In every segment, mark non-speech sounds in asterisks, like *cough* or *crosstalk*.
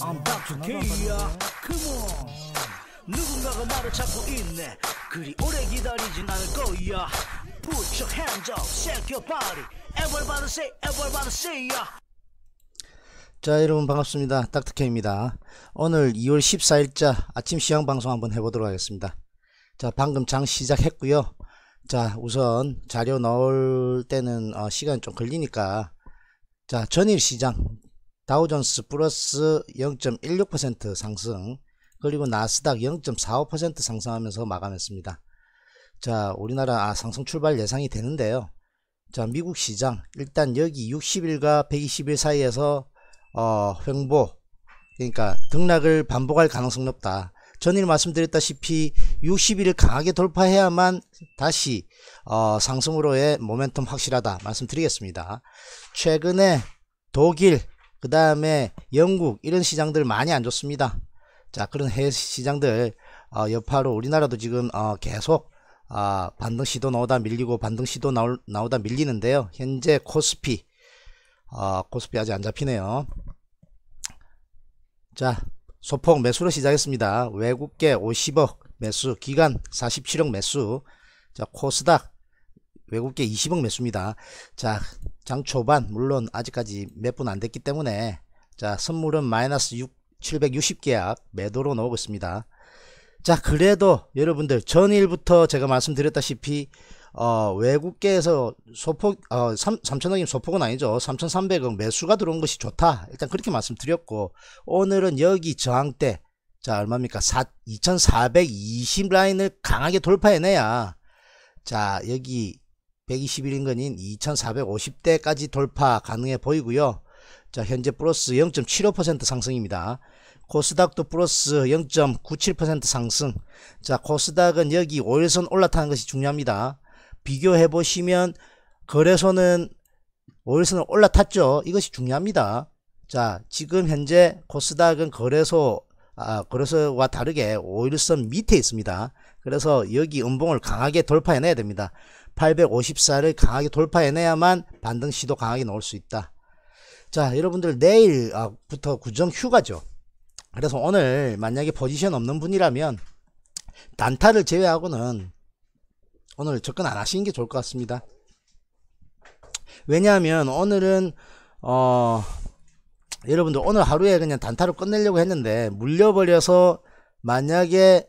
I'm back 야 Come on 누군가가 나를 찾고 있네 그리 오래 기다리진 않을 거야 Put your hands up, shake your body Everybody say, everybody say ya 자 여러분 반갑습니다 닥터케입니다 오늘 2월 14일자 아침 시향 방송 한번 해보도록 하겠습니다 자 방금 장 시작했고요 자 우선 자료 넣을 때는 어, 시간 좀 걸리니까 자 전일 시장 다우존스 플러스 0.16% 상승 그리고 나스닥 0.45% 상승하면서 마감했습니다. 자 우리나라 아, 상승 출발 예상이 되는데요. 자 미국 시장 일단 여기 60일과 120일 사이에서 어, 횡보 그러니까 등락을 반복할 가능성 이 높다. 전일 말씀드렸다시피 60일 을 강하게 돌파해야만 다시 어, 상승으로의 모멘텀 확실하다 말씀드리겠습니다. 최근에 독일 그 다음에 영국 이런 시장들 많이 안 좋습니다. 자 그런 해외 시장들 어, 여파로 우리나라도 지금 어, 계속 아, 반등 시도 나오다 밀리고 반등 시도 나올, 나오다 밀리는데요. 현재 코스피 아, 코스피 아직 안 잡히네요. 자 소폭 매수로 시작했습니다. 외국계 50억 매수 기간 47억 매수 자 코스닥 외국계 20억 매수입니다. 자, 장 초반 물론 아직까지 몇 분 안 됐기 때문에 자, 선물은 마이너스 6 760계약 매도로 넣오고 있습니다. 자, 그래도 여러분들 전일부터 제가 말씀드렸다시피 어, 외국계에서 소폭 어, 3, 3천억이 소폭은 아니죠. 3,300억 매수가 들어온 것이 좋다. 일단 그렇게 말씀드렸고 오늘은 여기 저항대 자 얼마입니까? 4, 2,420 라인을 강하게 돌파해내야 자 여기 121인근인 2450대까지 돌파 가능해 보이고요. 자 현재 플러스 0.75% 상승입니다. 코스닥도 플러스 0.97% 상승 자 코스닥은 여기 5일선 올라타는 것이 중요합니다. 비교해 보시면 거래소는 5일선을 올라탔죠. 이것이 중요합니다. 자 지금 현재 코스닥은 거래소 아, 거래소와 다르게 5일선 밑에 있습니다. 그래서 여기 음봉을 강하게 돌파해내야 됩니다. 854를 강하게 돌파해내야만 반등 시도 강하게 나올 수 있다. 자 여러분들 내일부터 아, 구정 휴가죠. 그래서 오늘 만약에 포지션 없는 분이라면 단타를 제외하고는 오늘 접근 안 하시는 게 좋을 것 같습니다. 왜냐하면 오늘은 어 여러분들 오늘 하루에 그냥 단타로 끝내려고 했는데 물려버려서 만약에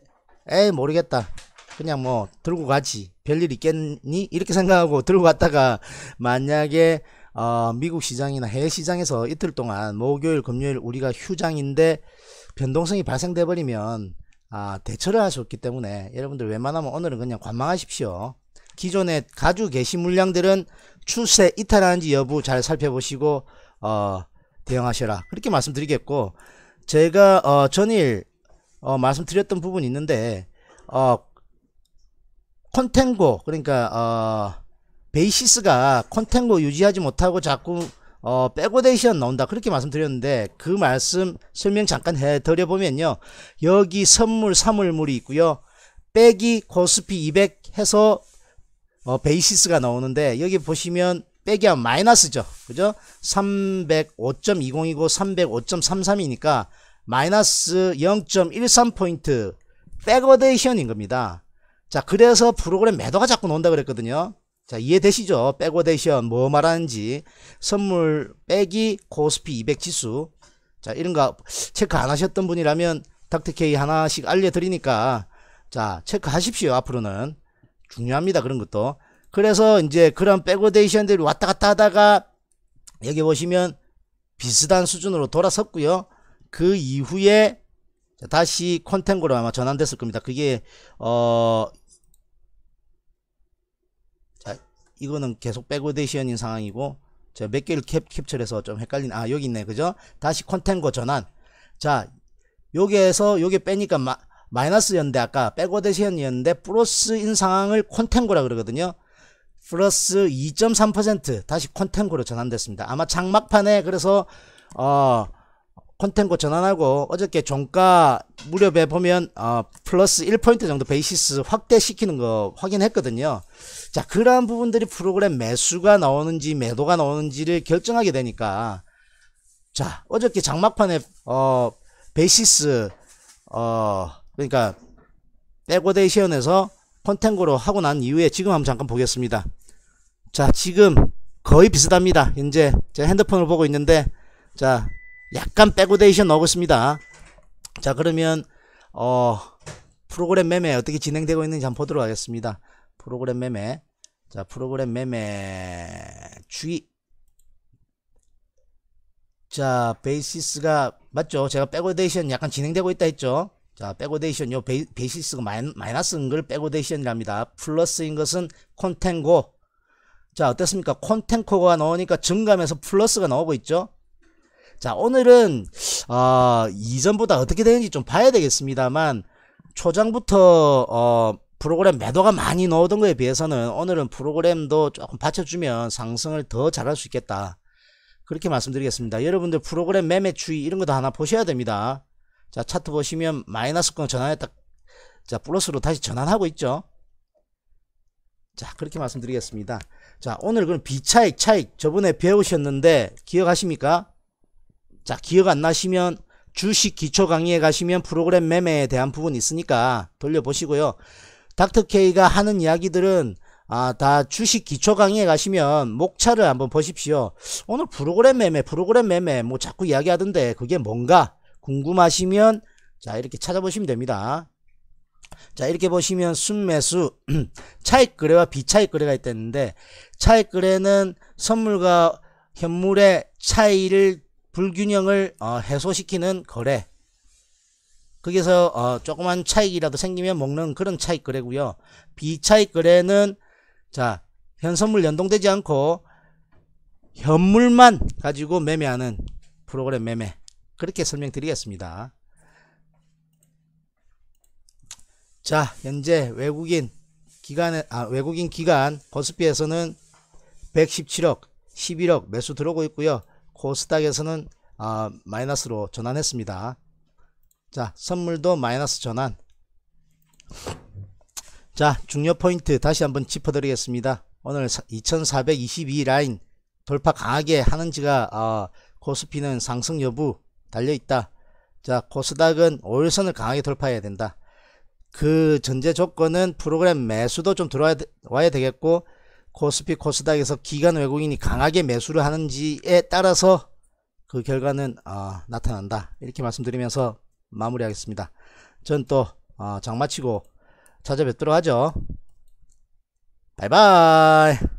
에이 모르겠다 그냥 뭐 들고 가지 별일 있겠니 이렇게 생각하고 들고 갔다가 만약에 어, 미국 시장이나 해외 시장에서 이틀 동안 목요일 금요일 우리가 휴장인데 변동성이 발생돼 버리면 아, 대처를 할 수 없기 때문에 여러분들 웬만하면 오늘은 그냥 관망하십시오 기존에 가지고 계신 물량들은 추세 이탈하는지 여부 잘 살펴보시고 어, 대응하셔라 그렇게 말씀드리겠고 제가 어, 전일 어, 말씀드렸던 부분이 있는데 어, 컨텐고 그러니까 어 베이시스가 컨텐고 유지하지 못하고 자꾸 어, 백오데이션 나온다 그렇게 말씀드렸는데 그 말씀 설명 잠깐 해드려보면요 여기 선물 사물물이 있고요 빼기 코스피 200 해서 어, 베이시스가 나오는데 여기 보시면 빼기 하면 마이너스죠 그죠 305.20이고 305.33이니까 마이너스 0.13포인트 백고데이션인 겁니다 자 그래서 프로그램 매도가 자꾸 논다 그랬거든요 자 이해되시죠 백오데이션 뭐 말하는지 선물 빼기 코스피 200 지수 자 이런 거 체크 안 하셨던 분이라면 닥터케이 하나씩 알려드리니까 자 체크하십시오 앞으로는 중요합니다 그런 것도 그래서 이제 그런 백오데이션들이 왔다 갔다 하다가 여기 보시면 비슷한 수준으로 돌아섰고요 그 이후에 자, 다시 콘텐고로 아마 전환됐을 겁니다. 그게 어 자, 이거는 계속 백오데시션인 상황이고 제가 몇 개를 캡, 캡처해서 좀 헷갈린 아 여기 있네 그죠? 다시 콘텐고 전환 자 여기에서 여기 빼니까 마, 마이너스였는데 아까 백오데시션이었는데 플러스인 상황을 콘텐고라 그러거든요. 플러스 2.3% 다시 콘텐고로 전환됐습니다. 아마 장막판에 그래서 어 콘텐고 전환하고 어저께 종가 무렵에 보면 어, 플러스 1포인트 정도 베이시스 확대시키는 거 확인했거든요. 자 그러한 부분들이 프로그램 매수가 나오는지 매도가 나오는지를 결정하게 되니까 자 어저께 장막판에 어, 베이시스 어, 그러니까 떼고데이션에서 콘텐고로 하고 난 이후에 지금 한번 잠깐 보겠습니다. 자 지금 거의 비슷합니다. 이재제 핸드폰을 보고 있는데 자 약간 백고데이션 넣었습니다. 자 그러면 어 프로그램 매매 어떻게 진행되고 있는지 한번 보도록 하겠습니다. 프로그램 매매 자 프로그램 매매 주의 자 베이시스가 맞죠 제가 백고데이션 약간 진행되고 있다 했죠 자 백고데이션 요 베이, 베이시스가 마이, 너스인걸 백고데이션이랍니다 플러스인 것은 콘텐고 자 어떻습니까 콘텐코가 나오니까 증감해서 플러스가 나오고 있죠 자, 오늘은, 어, 이전보다 어떻게 되는지 좀 봐야 되겠습니다만, 초장부터, 어, 프로그램 매도가 많이 넣어던 거에 비해서는 오늘은 프로그램도 조금 받쳐주면 상승을 더 잘할 수 있겠다. 그렇게 말씀드리겠습니다. 여러분들 프로그램 매매 주의 이런 것도 하나 보셔야 됩니다. 자, 차트 보시면 마이너스권 전환했다. 자, 플러스로 다시 전환하고 있죠. 자, 그렇게 말씀드리겠습니다. 자, 오늘 그럼 비차익, 차익 저번에 배우셨는데 기억하십니까? 자 기억 안 나시면 주식 기초 강의에 가시면 프로그램 매매에 대한 부분이 있으니까 돌려보시고요. 닥터케이가 하는 이야기들은 아, 다 주식 기초 강의에 가시면 목차를 한번 보십시오. 오늘 프로그램 매매, 프로그램 매매 뭐 자꾸 이야기하던데 그게 뭔가 궁금하시면 자 이렇게 찾아보시면 됩니다. 자 이렇게 보시면 순매수 *clears throat* 차익 거래와 비차익 거래가 있다는데 차익 거래는 선물과 현물의 차이를 불균형을 어, 해소시키는 거래 거기서 어, 조그만 차익이라도 생기면 먹는 그런 차익 거래고요 비차익 거래는 자 현선물 연동되지 않고 현물만 가지고 매매하는 프로그램 매매 그렇게 설명드리겠습니다 자 현재 외국인 기간 에 아, 외국인 기간 버스피에서는 117억 11억 매수 들어오고 있고요 코스닥에서는 아, 마이너스로 전환했습니다. 자 선물도 마이너스 전환 자 중요 포인트 다시 한번 짚어드리겠습니다. 오늘 2422 라인 돌파 강하게 하는지가 어, 아, 코스피는 상승 여부 달려있다. 자 코스닥은 오일선을 강하게 돌파해야 된다. 그 전제 조건은 프로그램 매수도 좀 들어와야 되겠고 코스피 코스닥에서 기간 외국인이 강하게 매수를 하는지에 따라서 그 결과는 어, 나타난다 이렇게 말씀드리면서 마무리하겠습니다 전또 어, 아, 장마치고 찾아뵙도록 하죠 바이바이